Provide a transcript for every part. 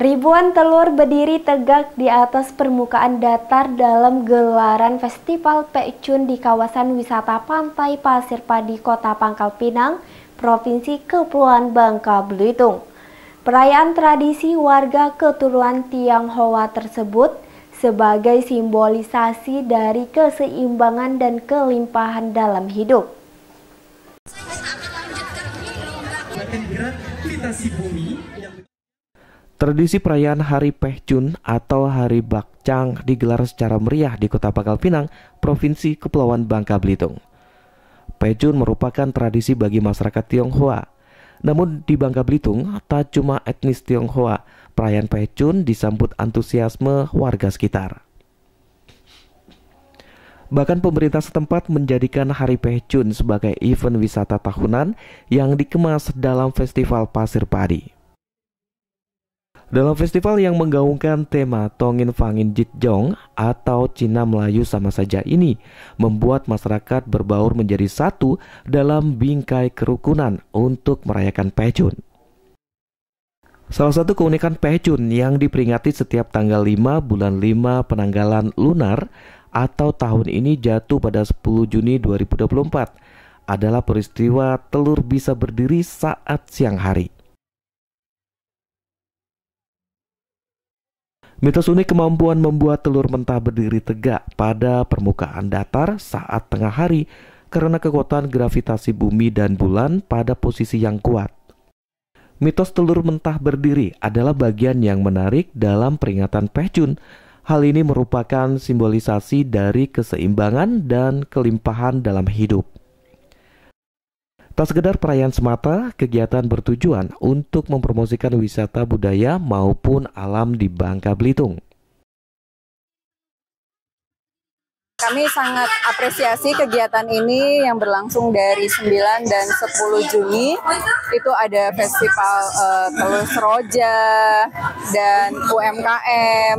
Ribuan telur berdiri tegak di atas permukaan datar dalam gelaran Festival Pecun di kawasan wisata Pantai Pasir Padi Kota Pangkal Pinang, Provinsi Kepulauan Bangka Belitung. Perayaan tradisi warga keturunan Tionghoa tersebut sebagai simbolisasi dari keseimbangan dan kelimpahan dalam hidup. Kita si bumi Tradisi perayaan Hari Pehcun atau Hari Bakcang digelar secara meriah di Kota Pangkal Pinang, Provinsi Kepulauan Bangka Belitung. Pehcun merupakan tradisi bagi masyarakat Tionghoa. Namun di Bangka Belitung, tak cuma etnis Tionghoa, perayaan Pehcun disambut antusiasme warga sekitar. Bahkan pemerintah setempat menjadikan Hari Pehcun sebagai event wisata tahunan yang dikemas dalam Festival Pasir Padi. Dalam festival yang menggaungkan tema Tongin Fangin Jitjong atau Cina Melayu sama saja ini membuat masyarakat berbaur menjadi satu dalam bingkai kerukunan untuk merayakan Pejun. Salah satu keunikan Pejun yang diperingati setiap tanggal 5 bulan 5 penanggalan lunar atau tahun ini jatuh pada 10 Juni 2024 adalah peristiwa telur bisa berdiri saat siang hari. Mitos unik kemampuan membuat telur mentah berdiri tegak pada permukaan datar saat tengah hari karena kekuatan gravitasi bumi dan bulan pada posisi yang kuat. Mitos telur mentah berdiri adalah bagian yang menarik dalam peringatan Pehcun. Hal ini merupakan simbolisasi dari keseimbangan dan kelimpahan dalam hidup. Tak sekedar perayaan semata, kegiatan bertujuan untuk mempromosikan wisata budaya maupun alam di Bangka Belitung. Kami sangat apresiasi kegiatan ini yang berlangsung dari 9 dan 10 Juni. Itu ada festival uh, telur seroja dan UMKM,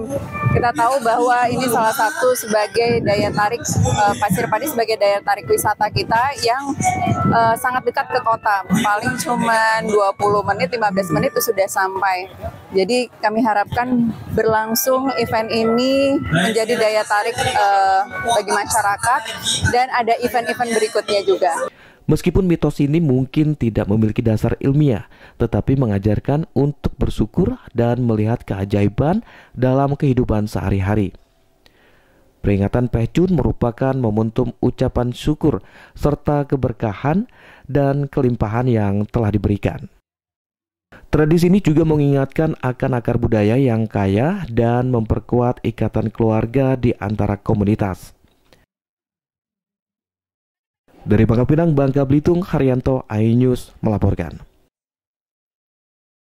kita tahu bahwa ini salah satu sebagai daya tarik uh, Pasir Padi sebagai daya tarik wisata kita yang uh, sangat dekat ke kota. Paling cuma 20 menit, 15 menit itu sudah sampai. Jadi kami harapkan berlangsung event ini menjadi daya tarik uh, bagi masyarakat dan ada event-event berikutnya juga. Meskipun mitos ini mungkin tidak memiliki dasar ilmiah, tetapi mengajarkan untuk bersyukur dan melihat keajaiban dalam kehidupan sehari-hari. Peringatan Pehcun merupakan momentum ucapan syukur serta keberkahan dan kelimpahan yang telah diberikan. Tradisi ini juga mengingatkan akan akar budaya yang kaya dan memperkuat ikatan keluarga di antara komunitas. Dari Pangkal Pinang, Bangka Belitung, Haryanto, Ainus melaporkan.